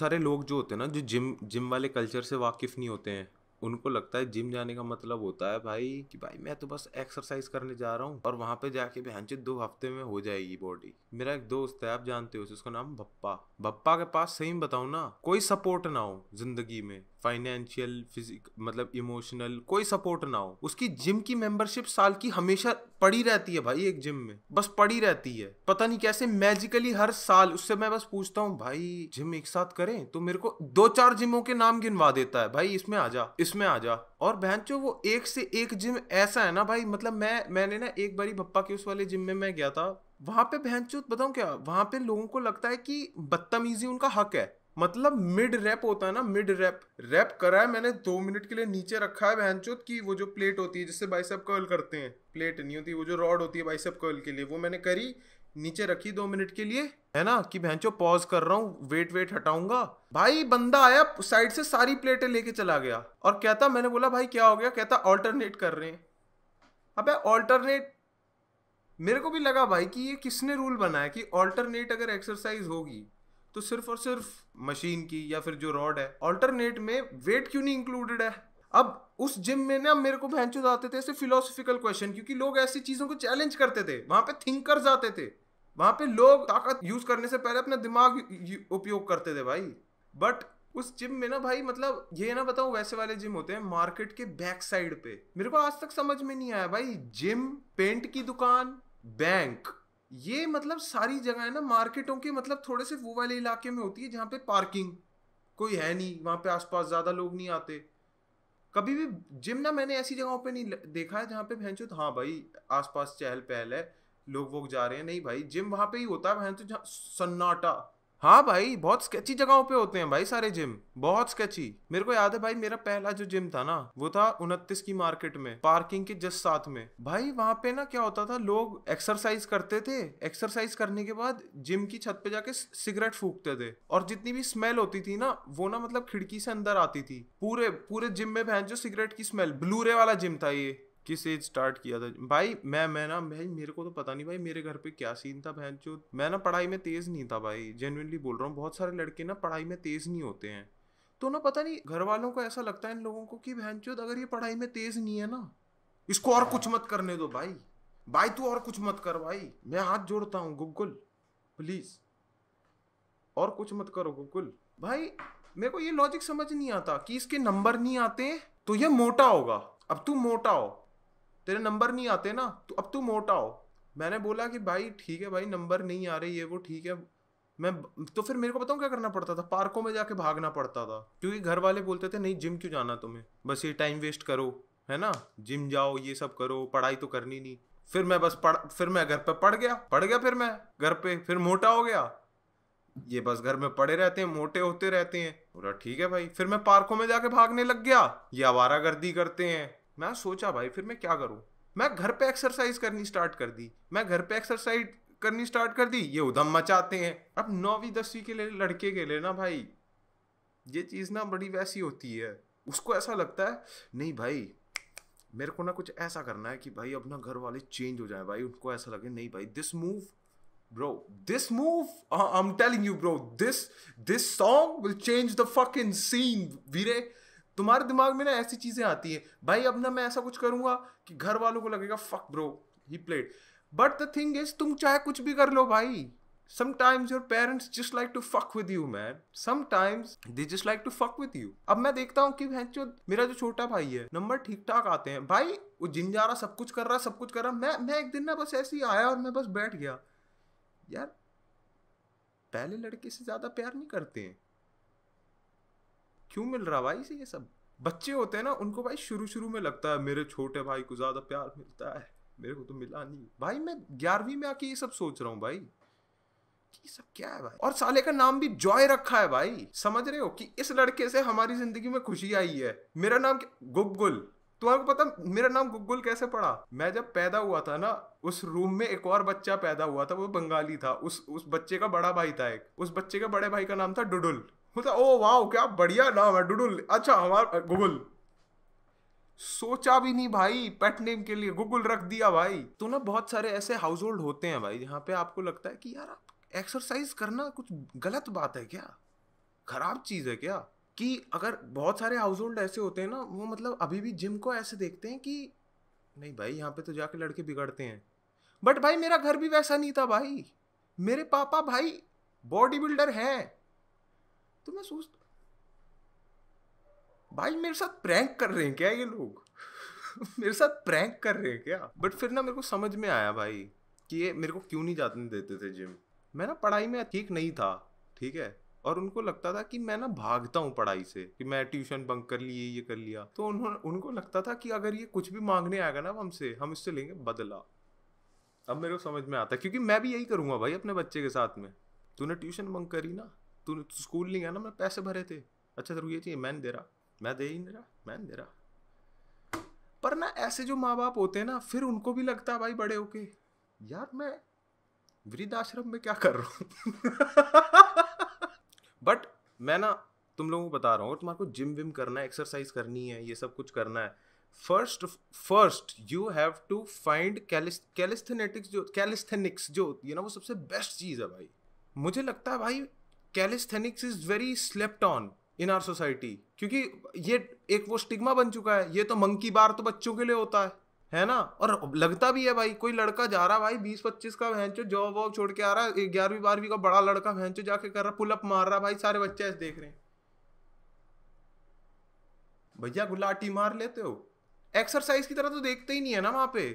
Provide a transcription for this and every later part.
सारे लोग जो होते हैं ना जो जिम जिम वाले कल्चर से वाकिफ नहीं होते हैं उनको लगता है जिम जाने का मतलब होता है भाई कि भाई मैं तो बस एक्सरसाइज करने जा रहा हूँ और वहां पे जाके भैंचे दो हफ्ते में हो जाएगी बॉडी मेरा एक दोस्त है आप जानते हो उसका नाम भप्पा भप्पा के पास सही बताऊ ना कोई सपोर्ट ना हो जिंदगी में फाइनेंशियल फिजिक मतलब इमोशनल कोई सपोर्ट ना हो उसकी जिम की मेंबरशिप साल की हमेशा पड़ी रहती है भाई एक जिम में बस पड़ी रहती है पता नहीं कैसे मैजिकली हर साल उससे मैं बस पूछता हूँ भाई जिम एक साथ करें तो मेरे को दो चार जिमों के नाम गिनवा देता है भाई इसमें आ जा इसमें आ जा और बहन चो वो एक से एक जिम ऐसा है ना भाई मतलब मैं मैंने ना एक बारी पप्पा के उस वाले जिम में मैं गया था वहां पे बहन चो बताऊ क्या वहां पे लोगों को लगता है कि बदतमीजी उनका हक है मतलब मिड रैप होता है ना मिड रैप रैप करा है मैंने दो मिनट के लिए नीचे रखा है चोत की वो जो प्लेट होती है जिससे बाइसेप कर्ल करते हैं प्लेट नहीं होती वो जो रॉड होती है बाइसेप कर्ल के लिए वो मैंने करी नीचे रखी दो मिनट के लिए है ना कि भैंचो पॉज कर रहा हूँ वेट वेट हटाऊंगा भाई बंदा आया साइड से सारी प्लेटें लेके चला गया और कहता मैंने बोला भाई क्या हो गया कहता ऑल्टरनेट कर रहे हैं अब ऑल्टरनेट मेरे को भी लगा भाई कि ये किसने रूल बनाया कि ऑल्टरनेट अगर एक्सरसाइज होगी तो सिर्फ और सिर्फ मशीन की या फिर जो रॉड है ऑल्टरनेट में वेट क्यों नहीं इंक्लूडेड है अब उस जिम में ना मेरे को भैंचो आते थे ऐसे फिलोसफिकल क्वेश्चन क्योंकि लोग ऐसी चीजों को चैलेंज करते थे वहां पे थिंकर आते थे वहां पे लोग ताकत यूज करने से पहले अपना दिमाग उपयोग करते थे भाई बट उस जिम में ना भाई मतलब ये ना बताऊं वैसे वाले जिम होते हैं मार्केट के बैक साइड पे मेरे को आज तक समझ में नहीं आया भाई जिम पेंट की दुकान बैंक ये मतलब सारी जगह है ना मार्केटों के मतलब थोड़े से वो वाले इलाके में होती है जहाँ पे पार्किंग कोई है नहीं वहाँ पे आसपास ज़्यादा लोग नहीं आते कभी भी जिम ना मैंने ऐसी जगहों पे नहीं देखा है जहाँ पे चुत हाँ भाई आसपास चहल पहल है लोग वोग जा रहे हैं नहीं भाई जिम वहाँ पे ही होता है भैंसो जहाँ सन्नाटा हाँ भाई बहुत स्केची जगहों पे होते हैं भाई सारे जिम बहुत स्केची मेरे को याद है भाई मेरा पहला जो जिम था ना वो था उनतीस की मार्केट में पार्किंग के जस्ट साथ में भाई वहां पे ना क्या होता था लोग एक्सरसाइज करते थे एक्सरसाइज करने के बाद जिम की छत पे जाके सिगरेट फूकते थे और जितनी भी स्मेल होती थी ना वो ना मतलब खिड़की से अंदर आती थी पूरे पूरे जिम में भैंस जो सिगरेट की स्मेल ब्लूरे वाला जिम था ये किस एज स्टार्ट किया था भाई मैं मैं ना भाई मेरे को तो पता नहीं भाई मेरे घर पे क्या सीन था बहन जो मैं ना पढ़ाई में तेज़ नहीं था भाई जेनुनली बोल रहा हूँ बहुत सारे लड़के ना पढ़ाई में तेज़ नहीं होते हैं तो ना पता नहीं घर वालों को ऐसा लगता है इन लोगों को कि बहन अगर ये पढ़ाई में तेज़ नहीं है ना इसको और कुछ मत करने दो भाई भाई तू और कुछ मत कर भाई मैं हाथ जोड़ता हूँ गुगुल प्लीज़ और कुछ मत करो गुगुल भाई मेरे को ये लॉजिक समझ नहीं आता कि इसके नंबर नहीं आते तो ये मोटा होगा अब तू मोटा हो तेरे नंबर नहीं आते ना तो अब तू मोटा हो मैंने बोला कि भाई ठीक है भाई नंबर नहीं आ रही है वो ठीक है मैं तो फिर मेरे को बताऊँ क्या करना पड़ता था पार्कों में जाके भागना पड़ता था क्योंकि घर वाले बोलते थे नहीं जिम क्यों जाना तुम्हें बस ये टाइम वेस्ट करो है ना जिम जाओ ये सब करो पढ़ाई तो करनी नहीं फिर मैं बस पढ़ फिर मैं घर पे पढ़ गया पढ़ गया फिर मैं घर पे फिर मोटा हो गया ये बस घर में पड़े रहते हैं मोटे होते रहते हैं बोला ठीक है भाई फिर मैं पार्कों में जाके भागने लग गया ये आवारा गर्दी करते हैं मैं सोचा भाई फिर मैं क्या करूँ मैं घर पे एक्सरसाइज करनी स्टार्ट कर दी मैं घर पे एक्सरसाइज करनी स्टार्ट कर दी ये उधम मचाते हैं अब नौवीं दसवीं के लिए लड़के के लिए ना भाई ये चीज़ ना बड़ी वैसी होती है उसको ऐसा लगता है नहीं भाई मेरे को ना कुछ ऐसा करना है कि भाई अपना घर वाले चेंज हो जाए भाई उनको ऐसा लगे नहीं भाई this move bro this move uh, i'm telling you bro this this song will change the fucking scene वीरे तुम्हारे दिमाग में ना ऐसी चीज़ें आती हैं भाई अब ना मैं ऐसा कुछ करूंगा कि घर वालों को लगेगा fuck bro he played but the thing is तुम चाहे कुछ भी कर लो भाई sometimes your parents just like to fuck with you man sometimes they just like to fuck with you अब मैं देखता हूँ कि जो मेरा जो छोटा भाई है नंबर ठीक ठाक आते हैं भाई वो जिम जा रहा सब कुछ कर रहा सब कुछ कर रहा मैं मैं एक दिन ना बस ऐसे ही आया और मैं बस बैठ गया यार पहले लड़के से ज़्यादा प्यार नहीं करते हैं क्यों मिल रहा भाई से ये सब बच्चे होते हैं ना उनको भाई शुरू शुरू में लगता है मेरे छोटे भाई को ज़्यादा प्यार मिलता है मेरे को तो मिला नहीं भाई मैं ग्यारहवीं में आके ये सब सोच रहा हूँ भाई ये सब क्या है भाई और साले का नाम भी जॉय रखा है भाई समझ रहे हो कि इस लड़के से हमारी जिंदगी में खुशी आई है मेरा नाम गुगुल तुम्हारे को पता मेरा नाम गुगुल कैसे पड़ा मैं जब पैदा हुआ था ना उस रूम में एक और बच्चा पैदा हुआ था वो बंगाली था उस उस बच्चे का बड़ा भाई था एक उस बच्चे का बड़े भाई का नाम था डुडुल बोलता ओ वाह क्या बढ़िया नाम है डुडुल अच्छा हमारा गूगल सोचा भी नहीं भाई पेट नेम के लिए गूगल रख दिया भाई तो ना बहुत सारे ऐसे हाउस होल्ड होते हैं भाई जहाँ पे आपको लगता है कि यार आप एक्सरसाइज करना कुछ गलत बात है क्या खराब चीज़ है क्या कि अगर बहुत सारे हाउस होल्ड ऐसे होते हैं ना वो मतलब अभी भी जिम को ऐसे देखते हैं कि नहीं भाई यहाँ पे तो जाके लड़के बिगड़ते हैं बट भाई मेरा घर भी वैसा नहीं था भाई मेरे पापा भाई बॉडी बिल्डर हैं तो मैं सोच भाई मेरे साथ प्रैंक कर रहे हैं क्या ये लोग मेरे साथ प्रैंक कर रहे हैं क्या बट फिर ना मेरे को समझ में आया भाई कि ये मेरे को क्यों नहीं जाते देते थे जिम मैं ना पढ़ाई में ठीक नहीं था ठीक है और उनको लगता था कि मैं ना भागता हूँ पढ़ाई से कि मैं ट्यूशन बंक कर लिए ये कर लिया तो उन्होंने उनको लगता था कि अगर ये कुछ भी मांगने आएगा ना हमसे हम इससे लेंगे बदला अब मेरे को समझ में आता है क्योंकि मैं भी यही करूँगा भाई अपने बच्चे के साथ में तूने ट्यूशन बंक करी ना तू स्कूल नहीं गया ना मैं पैसे भरे थे अच्छा तेरे ये चाहिए मैं नहीं दे रहा मैं दे ही नहीं रहा मैं नहीं दे रहा पर ना ऐसे जो माँ बाप होते हैं ना फिर उनको भी लगता है भाई बड़े होके यार मैं वृद्धाश्रम में क्या कर रहा हूँ बट मैं ना तुम लोगों को बता रहा हूँ तुम्हारे को जिम विम करना है एक्सरसाइज करनी है ये सब कुछ करना है first first you have to find calisthenics जो कैलिस्थेनिक्स जो होती है ना वो सबसे बेस्ट चीज़ है भाई मुझे लगता है भाई calisthenics is very slept on in our society क्योंकि ये एक वो स्टिग्मा बन चुका है ये तो मंकी बार तो बच्चों के लिए होता है है ना और लगता भी है भाई कोई लड़का जा रहा भाई बीस पच्चीस का भैंचो जॉब वॉब छोड़ के आ रहा ग्यारहवीं बारहवीं का बड़ा लड़का भैंचो जाके कर रहा पुलअप मार रहा भाई सारे बच्चे ऐसे देख रहे हैं भैया गुलाटी मार लेते हो एक्सरसाइज की तरह तो देखते ही नहीं है ना वहां पे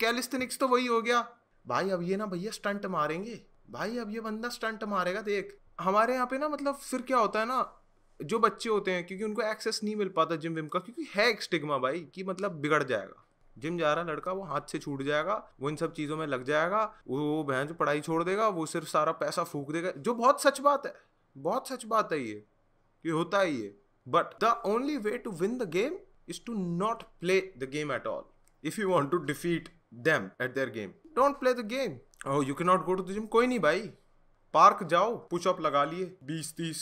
कैलिस्थेनिक्स तो वही हो गया भाई अब ये ना भैया स्टंट मारेंगे भाई अब ये बंदा स्टंट मारेगा देख हमारे यहाँ पे ना मतलब फिर क्या होता है ना जो बच्चे होते हैं क्योंकि उनको एक्सेस नहीं मिल पाता जिम विम का क्योंकि है एक स्टिग्मा भाई कि मतलब बिगड़ जाएगा जिम जा रहा लड़का वो हाथ से छूट जाएगा वो इन सब चीज़ों में लग जाएगा वो बहन जो पढ़ाई छोड़ देगा वो सिर्फ सारा पैसा फूक देगा जो बहुत सच बात है बहुत सच बात है ये कि होता है ये but the only way to win the game is to not play the game at all if you want to defeat them at their game don't play the game you can not go to the gym कोई नहीं भाई park जाओ pushup लगा लिए बीस तीस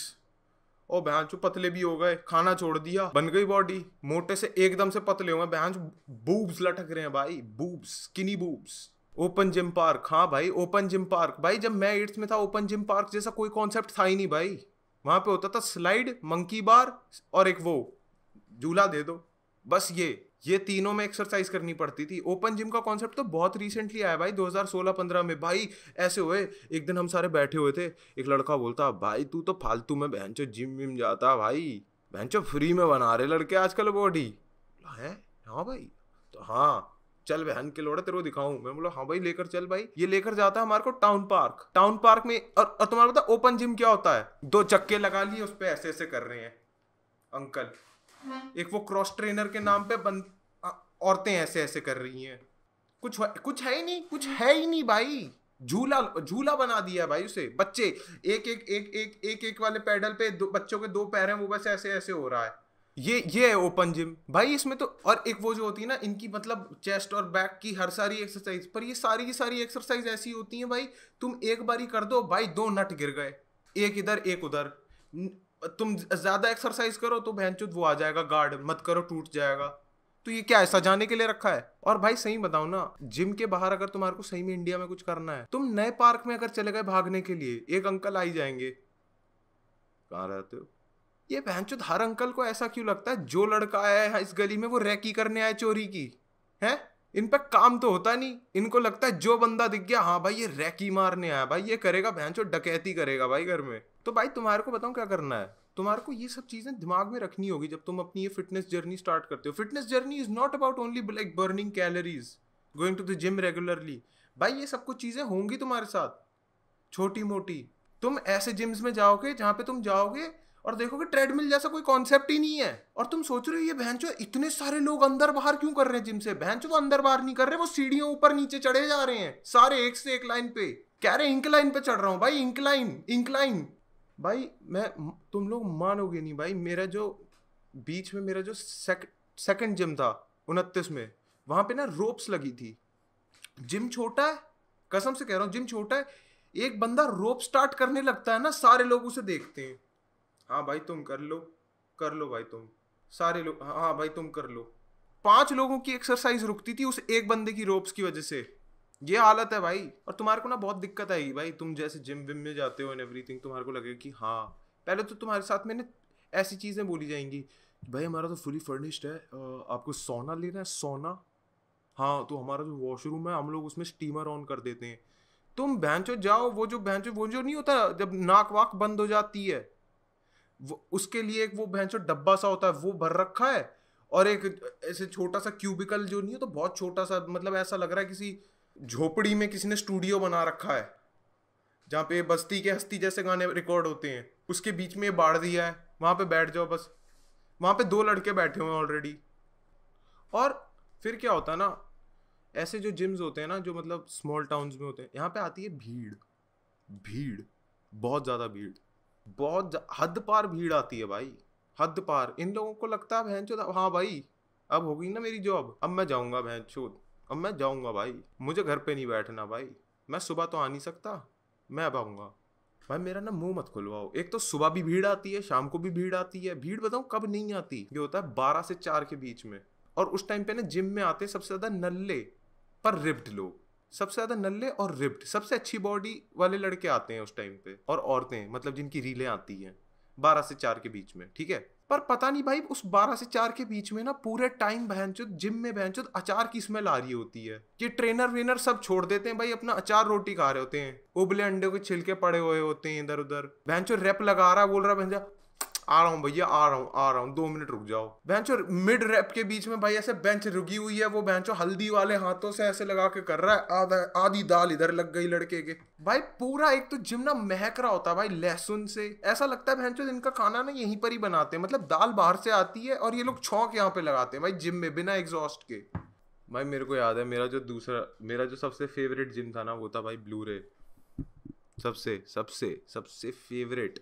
और बहनचो पतले भी हो गए खाना छोड़ दिया बन गई बॉडी मोटे से एकदम से पतले हो गए बहन बूब्स लटक रहे हैं भाई boobs skinny boobs open gym park हाँ भाई ओपन जिम पार्क भाई जब मैं एट्थ में था ओपन जिम पार्क जैसा कोई कॉन्सेप्ट था ही नहीं भाई वहां पे होता था स्लाइड मंकी बार और एक वो झूला दे दो बस ये ये तीनों में एक्सरसाइज करनी पड़ती थी ओपन जिम का कॉन्सेप्ट तो बहुत रिसेंटली आया भाई 2016-15 में भाई ऐसे हुए एक दिन हम सारे बैठे हुए थे एक लड़का बोलता भाई तू तो फालतू में बहनचो जिम विम जाता भाई बहनचो फ्री में बना रहे लड़के आजकल बॉडी है हाँ भाई तो हाँ चल बहन के लोड़े तेरे को दिखाऊं मैं बोला हाँ भाई लेकर चल भाई ये लेकर जाता है हमारे को टाउन पार्क टाउन पार्क में और, और तुम्हारा पता ओपन जिम क्या होता है दो चक्के लगा लिए उस पर ऐसे ऐसे कर रहे हैं अंकल एक वो क्रॉस ट्रेनर के नाम पे बन औरतें ऐसे ऐसे कर रही हैं कुछ कुछ है ही नहीं कुछ है ही नहीं भाई झूला झूला बना दिया भाई उसे बच्चे एक एक एक एक एक एक वाले पैडल पे दो, बच्चों के दो पैर हैं वो बस ऐसे ऐसे हो रहा है ये ये है ओपन जिम भाई इसमें तो और एक वो जो होती है ना इनकी मतलब चेस्ट और बैक की हर सारी एक्सरसाइज पर ये सारी की सारी एक्सरसाइज ऐसी होती है भाई तुम एक बारी कर दो भाई दो नट गिर गए एक इधर एक उधर तुम ज्यादा एक्सरसाइज करो तो बहन वो आ जाएगा गार्ड मत करो टूट जाएगा तो ये क्या है सजाने के लिए रखा है और भाई सही बताओ ना जिम के बाहर अगर तुम्हारे को सही में इंडिया में कुछ करना है तुम नए पार्क में अगर चले गए भागने के लिए एक अंकल आई जाएंगे कहाँ रहते हो ये बहन हर अंकल को ऐसा क्यों लगता है जो लड़का आया है इस गली में वो रैकी करने आया चोरी की है इन पर काम तो होता नहीं इनको लगता है जो बंदा दिख गया हाँ भाई ये रैकी मारने आया भाई ये करेगा बहन डकैती करेगा भाई घर में तो भाई तुम्हारे को बताऊँ क्या करना है तुम्हारे को ये सब चीज़ें दिमाग में रखनी होगी जब तुम अपनी ये फिटनेस जर्नी स्टार्ट करते हो fitness journey is not about only like burning calories going to the gym regularly भाई ये सब कुछ चीज़ें होंगी तुम्हारे साथ छोटी मोटी तुम ऐसे जिम्स में जाओगे जहाँ पे तुम जाओगे और देखोगे ट्रेडमिल जैसा कोई कॉन्सेप्ट ही नहीं है और तुम सोच रहे हो ये बहन इतने सारे लोग अंदर बाहर क्यों कर रहे हैं जिम से बहन वो अंदर बाहर नहीं कर रहे वो सीढ़ियों ऊपर नीचे चढ़े जा रहे हैं सारे एक से एक लाइन पे कह रहे इंक लाइन पे चढ़ रहा हूँ भाई इंक लाइन इंक लाइन भाई मैं तुम लोग मानोगे नहीं भाई मेरा जो बीच में मेरा जो सेक, सेकंड जिम था उनतीस में वहां पे ना रोप्स लगी थी जिम छोटा है कसम से कह रहा हूँ जिम छोटा है एक बंदा रोप स्टार्ट करने लगता है ना सारे लोग उसे देखते हैं हाँ भाई तुम कर लो कर लो भाई तुम सारे लोग हाँ, हाँ भाई तुम कर लो पांच लोगों की एक्सरसाइज रुकती थी उस एक बंदे की रोप्स की वजह से ये हालत है भाई और तुम्हारे को ना बहुत दिक्कत आएगी भाई तुम जैसे जिम विम में जाते हो एंड एवरीथिंग तुम्हारे को लगेगा कि हाँ पहले तो तुम्हारे साथ में ऐसी चीज़ें बोली जाएंगी भाई हमारा तो फुली फर्निश्ड है आपको सोना लेना है सोना हाँ तो हमारा जो वॉशरूम है हम लोग उसमें स्टीमर ऑन कर देते हैं तुम भैंचो जाओ वो जो भैंचो वो जो नहीं होता जब नाक वाक बंद हो जाती है वो उसके लिए एक वो भैंचो डब्बा सा होता है वो भर रखा है और एक ऐसे छोटा सा क्यूबिकल जो नहीं हो तो बहुत छोटा सा मतलब ऐसा लग रहा है किसी झोपड़ी में किसी ने स्टूडियो बना रखा है जहाँ पे बस्ती के हस्ती जैसे गाने रिकॉर्ड होते हैं उसके बीच में बाढ़ दिया है वहाँ पे बैठ जाओ बस वहाँ पे दो लड़के बैठे हुए हैं ऑलरेडी और फिर क्या होता है ना ऐसे जो जिम्स होते हैं ना जो मतलब स्मॉल टाउन्स में होते हैं यहाँ पे आती है भीड़ भीड़ बहुत ज़्यादा भीड़ बहुत हद पार भीड़ आती है भाई हद पार इन लोगों को लगता है बहन चो हाँ भाई अब हो गई ना मेरी जॉब अब मैं जाऊँगा बहन चोद अब मैं जाऊँगा भाई मुझे घर पे नहीं बैठना भाई मैं सुबह तो आ नहीं सकता मैं अब आऊँगा भाई मेरा ना मुंह मत खुलवाओ एक तो सुबह भी भीड़ आती है शाम को भी भीड़ आती है भीड़ बताऊँ कब नहीं आती ये होता है बारह से चार के बीच में और उस टाइम पे ना जिम में आते सबसे ज़्यादा नल्ले पर रिप्ड लोग सबसे ज्यादा नल्ले और रिप्ड सबसे अच्छी बॉडी वाले लड़के आते हैं उस टाइम पे और औरतें मतलब जिनकी रीलें आती हैं बारह से चार के बीच में ठीक है पर पता नहीं भाई उस बारह से चार के बीच में ना पूरे टाइम बहनचुद जिम में बहनचुद अचार की स्मेल आ रही होती है ये ट्रेनर वेनर सब छोड़ देते हैं भाई अपना अचार रोटी खा रहे होते हैं उबले अंडे के छिलके पड़े हुए होते हैं इधर उधर बहनचुद रेप लगा रहा बोल रहा बहन आ रहा हूँ भैया आ रहा हूँ आ रहा हूँ दो मिनट रुक जाओ बेंचो मिड रैप के बीच में भाई ऐसे बेंच रुकी हुई है वो बेंचो हल्दी वाले हाथों से ऐसे लगा के कर रहा है आधा आधी दाल इधर लग गई लड़के के भाई पूरा एक तो जिम ना महक रहा होता है भाई लहसुन से ऐसा लगता है बहन इनका खाना ना यहीं पर ही बनाते हैं मतलब दाल बाहर से आती है और ये लोग छौक यहाँ पे लगाते हैं भाई जिम में बिना एग्जॉस्ट के भाई मेरे को याद है मेरा जो दूसरा मेरा जो सबसे फेवरेट जिम था ना वो था भाई ब्लू रे सबसे सबसे सबसे फेवरेट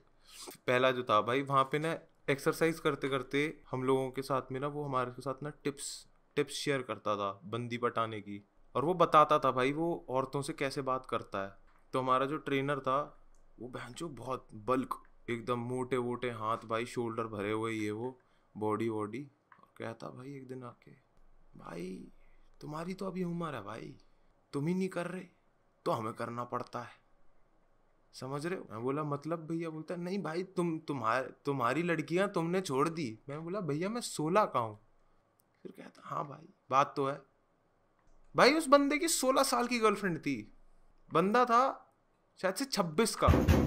पहला जो था भाई वहाँ पे ना एक्सरसाइज करते करते हम लोगों के साथ में ना वो हमारे के साथ ना टिप्स टिप्स शेयर करता था बंदी पटाने की और वो बताता था भाई वो औरतों से कैसे बात करता है तो हमारा जो ट्रेनर था वो बहन जो बहुत बल्क एकदम मोटे वोटे हाथ भाई शोल्डर भरे हुए ये वो बॉडी वॉडी और कहता भाई एक दिन आके भाई तुम्हारी तो अभी उम्र है भाई तुम ही नहीं कर रहे तो हमें करना पड़ता है समझ रहे हो मैं बोला मतलब भैया बोलता नहीं भाई तुम तुम्हार तुम्हारी लड़कियां तुमने छोड़ दी मैं बोला भैया मैं सोलह का हूँ फिर कहता हाँ भाई बात तो है भाई उस बंदे की सोलह साल की गर्लफ्रेंड थी बंदा था शायद से छब्बीस का